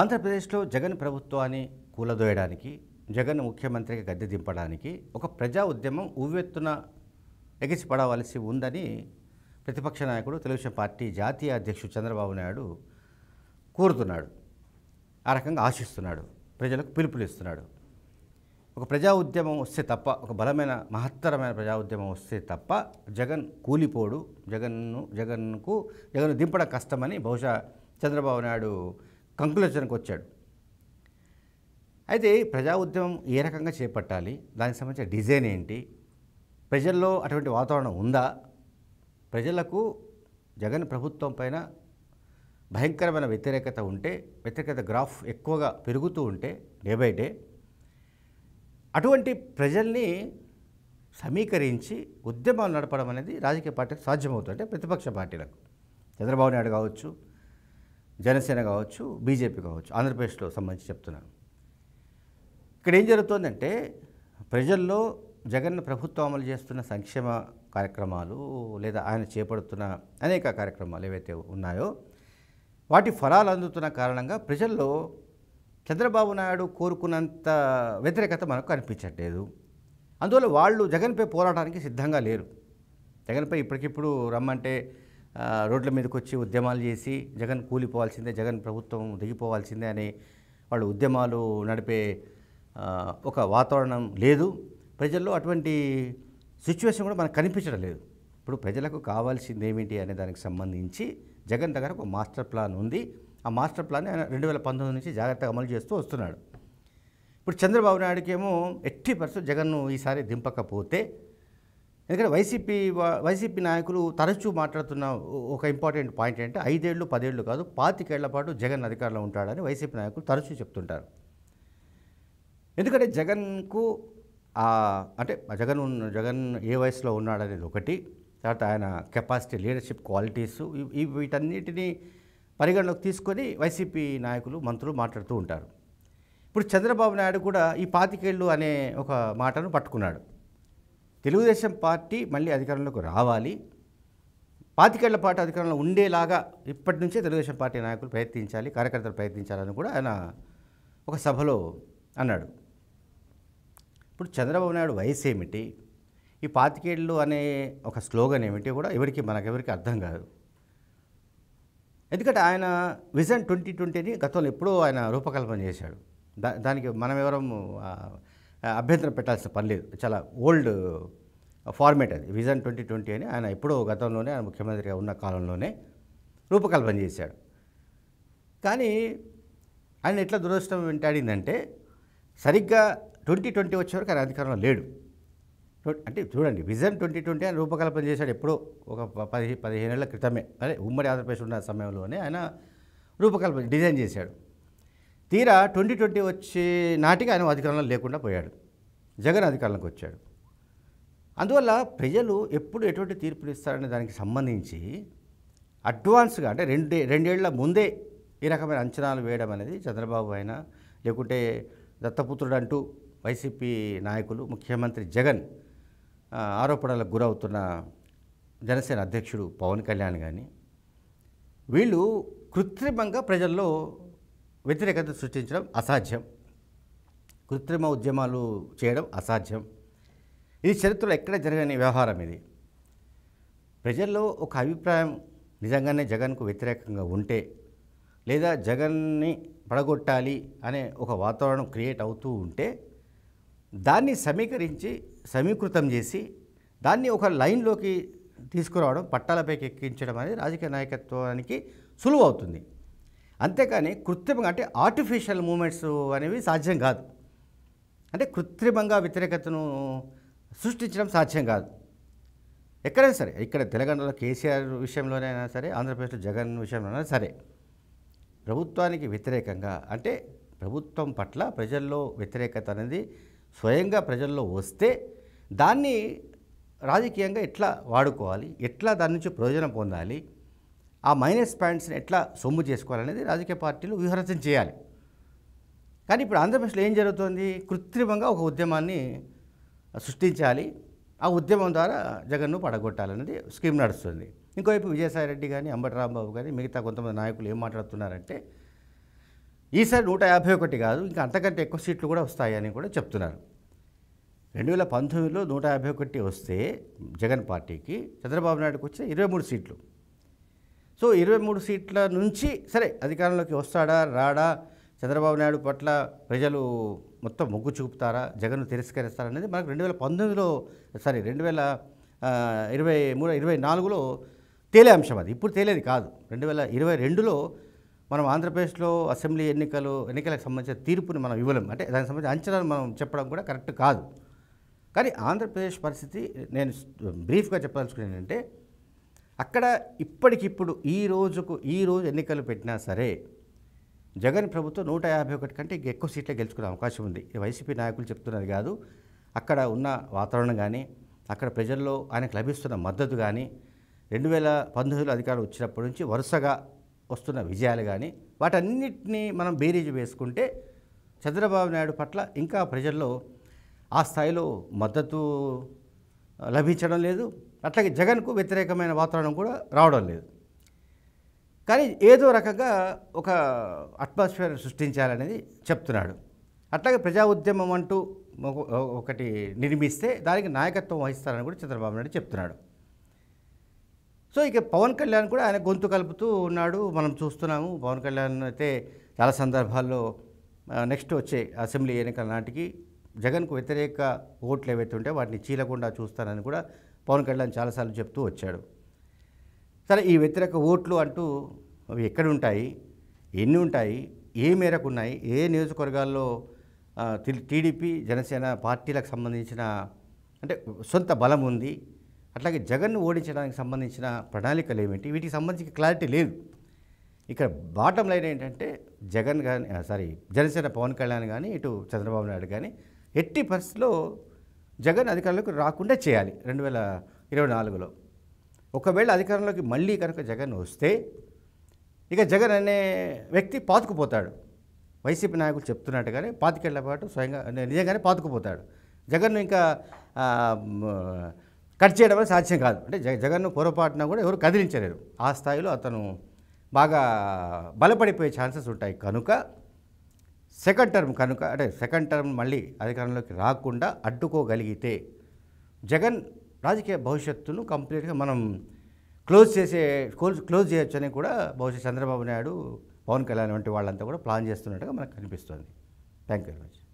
ఆంధ్రప్రదేశ్లో జగన్ ప్రభుత్వాన్ని కూలదోయడానికి జగన్ ముఖ్యమంత్రిగా గద్దె దింపడానికి ఒక ప్రజా ఉద్యమం ఉవ్వెత్తున ఎగిసిపడవలసి ఉందని ప్రతిపక్ష నాయకుడు తెలుగుదేశం పార్టీ జాతీయ అధ్యక్షుడు చంద్రబాబు నాయుడు కోరుతున్నాడు ఆ రకంగా ఆశిస్తున్నాడు ప్రజలకు పిలుపులిస్తున్నాడు ఒక ప్రజా ఉద్యమం వస్తే తప్ప ఒక బలమైన మహత్తరమైన ప్రజా ఉద్యమం వస్తే తప్ప జగన్ కూలిపోడు జగన్ను జగన్కు జగన్ను దింపడం కష్టమని బహుశా చంద్రబాబు నాయుడు కంక్లూజన్కి వచ్చాడు అయితే ప్రజా ఉద్యమం ఏ రకంగా చేపట్టాలి దానికి సంబంధించిన డిజైన్ ఏంటి ప్రజల్లో అటువంటి వాతావరణం ఉందా ప్రజలకు జగన్ ప్రభుత్వం పైన భయంకరమైన వ్యతిరేకత ఉంటే వ్యతిరేకత గ్రాఫ్ ఎక్కువగా పెరుగుతూ ఉంటే డే బై డే అటువంటి ప్రజల్ని సమీకరించి ఉద్యమాలు నడపడం అనేది రాజకీయ పార్టీకి సాధ్యమవుతుంది అంటే ప్రతిపక్ష పార్టీలకు చంద్రబాబు నాయుడు కావచ్చు జనసేన కావచ్చు బీజేపీ కావచ్చు ఆంధ్రప్రదేశ్లో సంబంధించి చెప్తున్నాను ఇక్కడ ఏం జరుగుతుందంటే ప్రజల్లో జగన్ ప్రభుత్వం అమలు చేస్తున్న సంక్షేమ కార్యక్రమాలు లేదా ఆయన చేపడుతున్న అనేక కార్యక్రమాలు ఏవైతే ఉన్నాయో వాటి ఫలాలు అందుతున్న కారణంగా ప్రజల్లో చంద్రబాబు నాయుడు కోరుకున్నంత వ్యతిరేకత మనకు కనిపించట్లేదు అందువల్ల వాళ్ళు జగన్పై పోరాటానికి సిద్ధంగా లేరు జగన్పై ఇప్పటికిప్పుడు రమ్మంటే రోడ్ల మీదకి వచ్చి ఉద్యమాలు చేసి జగన్ కూలిపోవాల్సిందే జగన్ ప్రభుత్వం దిగిపోవాల్సిందే అని వాళ్ళు ఉద్యమాలు నడిపే ఒక వాతావరణం లేదు ప్రజల్లో అటువంటి సిచ్యువేషన్ కూడా మనకు కనిపించడం లేదు ఇప్పుడు ప్రజలకు కావాల్సింది ఏమిటి అనే దానికి సంబంధించి జగన్ దగ్గర ఒక మాస్టర్ ప్లాన్ ఉంది ఆ మాస్టర్ ప్లాన్ ఆయన రెండు వేల పంతొమ్మిది నుంచి జాగ్రత్తగా అమలు చేస్తూ వస్తున్నాడు ఇప్పుడు చంద్రబాబు ఏమో ఎట్టి పరిస్థితి జగన్ను ఈసారి దింపకపోతే ఎందుకంటే వైసీపీ వైసీపీ నాయకులు తరచూ మాట్లాడుతున్న ఒక ఇంపార్టెంట్ పాయింట్ ఏంటంటే ఐదేళ్లు పదేళ్లు కాదు పాతికేళ్ల పాటు జగన్ అధికారంలో ఉంటాడని వైసీపీ నాయకులు తరచూ చెప్తుంటారు ఎందుకంటే జగన్కు అంటే జగన్ జగన్ ఏ వయసులో ఉన్నాడనేది ఒకటి తర్వాత ఆయన కెపాసిటీ లీడర్షిప్ క్వాలిటీసు వీటన్నిటినీ పరిగణలోకి తీసుకొని వైసీపీ నాయకులు మంత్రులు మాట్లాడుతూ ఉంటారు ఇప్పుడు చంద్రబాబు నాయుడు కూడా ఈ పాతికేళ్ళు అనే ఒక మాటను పట్టుకున్నాడు తెలుగుదేశం పార్టీ మళ్ళీ అధికారంలోకి రావాలి పాతికేళ్ల పాటు అధికారంలో ఉండేలాగా ఇప్పటి నుంచే తెలుగుదేశం పార్టీ నాయకులు ప్రయత్నించాలి కార్యకర్తలు ప్రయత్నించాలని కూడా ఆయన ఒక సభలో అన్నాడు ఇప్పుడు చంద్రబాబు నాయుడు వయసు ఏమిటి ఈ పాతికేళ్ళు అనే ఒక స్లోగన్ ఏమిటి కూడా ఎవరికి మనకెవరికి అర్థం కాదు ఎందుకంటే ఆయన విజన్ ట్వంటీ ట్వంటీని గతంలో ఎప్పుడో ఆయన రూపకల్పన చేశాడు దా దానికి మనం ఎవరం అభ్యంతరం పెట్టాల్సిన పని లేదు చాలా ఓల్డ్ ఫార్మేట్ అది విజన్ ట్వంటీ ట్వంటీ అని ఆయన ఎప్పుడో గతంలోనే ఆయన ముఖ్యమంత్రిగా ఉన్న కాలంలోనే రూపకల్పన చేశాడు కానీ ఆయన ఎట్లా దురదృష్టం వెంటాడిందంటే సరిగ్గా ట్వంటీ ట్వంటీ వచ్చే వరకు ఆయన అధికారంలో లేడు అంటే చూడండి విజన్ ట్వంటీ ట్వంటీ ఆయన రూపకల్పన చేశాడు ఎప్పుడో ఒక పది పదిహేను ఏళ్ళ క్రితమే అదే ఉమ్మడి ఆంధ్రప్రదేశ్ ఉన్న సమయంలోనే ఆయన రూపకల్పన డిజైన్ చేశాడు తీరా ట్వంటీ ట్వంటీ వచ్చే నాటికి ఆయన అధికారంలో లేకుండా పోయాడు జగన్ అధికారంలోకి వచ్చాడు అందువల్ల ప్రజలు ఎప్పుడు ఎటువంటి తీర్పులు ఇస్తారనే దానికి సంబంధించి అడ్వాన్స్గా అంటే రెండే రెండేళ్ల ముందే ఈ రకమైన అంచనాలు వేయడం అనేది చంద్రబాబు అయినా లేకుంటే దత్తపుత్రుడు అంటూ వైసీపీ నాయకులు ముఖ్యమంత్రి జగన్ ఆరోపణలకు గురవుతున్న జనసేన అధ్యక్షుడు పవన్ కళ్యాణ్ కానీ వీళ్ళు కృత్రిమంగా ప్రజల్లో వ్యతిరేకత సృష్టించడం అసాధ్యం కృత్రిమ ఉద్యమాలు చేయడం అసాధ్యం ఈ చరిత్రలో ఎక్కడ జరగని వ్యవహారం ఇది ప్రజల్లో ఒక అభిప్రాయం నిజంగానే జగన్కు వ్యతిరేకంగా ఉంటే లేదా జగన్ని పడగొట్టాలి అనే ఒక వాతావరణం క్రియేట్ అవుతూ ఉంటే దాన్ని సమీకరించి సమీకృతం చేసి దాన్ని ఒక లైన్లోకి తీసుకురావడం పట్టాలపైకి ఎక్కించడం అనేది రాజకీయ నాయకత్వానికి సులువు అవుతుంది అంతేకాని కృత్రిమంగా అంటే ఆర్టిఫిషియల్ మూమెంట్స్ అనేవి సాధ్యం కాదు అంటే కృత్రిమంగా వ్యతిరేకతను సృష్టించడం సాధ్యం కాదు ఎక్కడైనా సరే ఇక్కడ తెలంగాణలో కేసీఆర్ విషయంలోనైనా సరే ఆంధ్రప్రదేశ్లో జగన్ విషయంలోనైనా సరే ప్రభుత్వానికి వ్యతిరేకంగా అంటే ప్రభుత్వం పట్ల ప్రజల్లో వ్యతిరేకత అనేది స్వయంగా ప్రజల్లో వస్తే దాన్ని రాజకీయంగా ఎట్లా వాడుకోవాలి ఎట్లా దాని నుంచి ప్రయోజనం పొందాలి ఆ మైనస్ పాయింట్స్ని ఎట్లా సొమ్ము చేసుకోవాలనేది రాజకీయ పార్టీలు వ్యూహరచన చేయాలి కానీ ఇప్పుడు ఆంధ్రప్రదేశ్లో ఏం జరుగుతుంది కృత్రిమంగా ఒక ఉద్యమాన్ని సృష్టించాలి ఆ ఉద్యమం ద్వారా జగన్ను పడగొట్టాలనేది స్కీమ్ నడుస్తుంది ఇంకోవైపు విజయసాయిరెడ్డి కానీ అంబటి రాంబాబు కానీ మిగతా కొంతమంది నాయకులు ఏం మాట్లాడుతున్నారంటే ఈసారి నూట యాభై ఒకటి కాదు ఇంకా అంతకంటే ఎక్కువ సీట్లు కూడా వస్తాయని కూడా చెప్తున్నారు రెండు వేల పంతొమ్మిదిలో నూట యాభై ఒకటి వస్తే జగన్ పార్టీకి చంద్రబాబు నాయుడుకి వచ్చిన ఇరవై మూడు సీట్లు సో ఇరవై మూడు సీట్ల నుంచి సరే అధికారంలోకి వస్తాడా రాడా చంద్రబాబు నాయుడు పట్ల ప్రజలు మొత్తం మొగ్గు చూపుతారా జగన్ను తిరస్కరిస్తారా అనేది మనకు రెండు వేల పంతొమ్మిదిలో సారీ రెండు వేల ఇరవై మూడు ఇరవై నాలుగులో తేలే అంశం అది ఇప్పుడు తేలేది కాదు రెండు వేల ఇరవై రెండులో మనం ఆంధ్రప్రదేశ్లో అసెంబ్లీ ఎన్నికలు ఎన్నికలకు సంబంధించిన తీర్పుని మనం ఇవ్వలేం అంటే దానికి సంబంధించిన అంచనాలు మనం చెప్పడం కూడా కరెక్ట్ కాదు కానీ ఆంధ్రప్రదేశ్ పరిస్థితి నేను బ్రీఫ్గా ఏంటంటే అక్కడ ఇప్పటికిప్పుడు ఈ రోజుకు ఈ రోజు ఎన్నికలు పెట్టినా సరే జగన్ ప్రభుత్వం నూట యాభై ఒకటి కంటే ఎక్కువ సీట్లు గెలుచుకునే అవకాశం ఉంది వైసీపీ నాయకులు చెప్తున్నారు కాదు అక్కడ ఉన్న వాతావరణం కానీ అక్కడ ప్రజల్లో ఆయనకు లభిస్తున్న మద్దతు కానీ రెండు వేల పంతొమ్మిదిలో అధికారం వచ్చినప్పటి నుంచి వరుసగా వస్తున్న విజయాలు కానీ వాటన్నిటినీ మనం బేరీజ్ వేసుకుంటే చంద్రబాబు నాయుడు పట్ల ఇంకా ప్రజల్లో ఆ స్థాయిలో మద్దతు లభించడం లేదు అట్లాగే జగన్కు వ్యతిరేకమైన వాతావరణం కూడా రావడం లేదు కానీ ఏదో రకంగా ఒక అట్మాస్ఫియర్ సృష్టించాలనేది చెప్తున్నాడు అట్లాగే ప్రజా ఉద్యమం అంటూ ఒకటి నిర్మిస్తే దానికి నాయకత్వం వహిస్తారని కూడా చంద్రబాబు నాయుడు చెప్తున్నాడు సో ఇక పవన్ కళ్యాణ్ కూడా ఆయన గొంతు కలుపుతూ ఉన్నాడు మనం చూస్తున్నాము పవన్ కళ్యాణ్ అయితే చాలా సందర్భాల్లో నెక్స్ట్ వచ్చే అసెంబ్లీ ఎన్నికల నాటికి జగన్కు వ్యతిరేక ఓట్లు ఏవైతే ఉంటాయో వాటిని చీలకుండా చూస్తానని కూడా పవన్ కళ్యాణ్ చాలాసార్లు చెప్తూ వచ్చాడు సరే ఈ వ్యతిరేక ఓట్లు అంటూ అవి ఎక్కడుంటాయి ఎన్ని ఉంటాయి ఏ మేరకు ఉన్నాయి ఏ నియోజకవర్గాల్లో టీడీపీ జనసేన పార్టీలకు సంబంధించిన అంటే సొంత బలం ఉంది అట్లాగే జగన్ను ఓడించడానికి సంబంధించిన ప్రణాళికలు ఏమిటి వీటికి సంబంధించి క్లారిటీ లేదు ఇక్కడ బాటం లైన్ ఏంటంటే జగన్ కానీ సారీ జనసేన పవన్ కళ్యాణ్ కానీ ఇటు చంద్రబాబు నాయుడు కానీ ఎట్టి పరిస్థితిలో జగన్ అధికారంలోకి రాకుండా చేయాలి రెండు వేల ఇరవై నాలుగులో ఒకవేళ అధికారంలోకి మళ్ళీ కనుక జగన్ వస్తే ఇక జగన్ అనే వ్యక్తి పాతుకుపోతాడు వైసీపీ నాయకులు చెప్తున్నట్టుగానే పాతికేళ్ల పాటు స్వయంగా నిజంగానే పాతుకుపోతాడు జగన్ను ఇంకా కట్ చేయడం వల్ల సాధ్యం కాదు అంటే జగన్ను పొరపాటున కూడా ఎవరు కదిలించలేరు ఆ స్థాయిలో అతను బాగా బలపడిపోయే ఛాన్సెస్ ఉంటాయి కనుక సెకండ్ టర్మ్ కనుక అంటే సెకండ్ టర్మ్ మళ్ళీ అధికారంలోకి రాకుండా అడ్డుకోగలిగితే జగన్ రాజకీయ భవిష్యత్తును కంప్లీట్గా మనం క్లోజ్ చేసే క్లోజ్ క్లోజ్ చేయొచ్చని కూడా బహుశా చంద్రబాబు నాయుడు పవన్ కళ్యాణ్ వంటి వాళ్ళంతా కూడా ప్లాన్ చేస్తున్నట్టుగా మనకు కనిపిస్తుంది థ్యాంక్ యూ వెరీ మచ్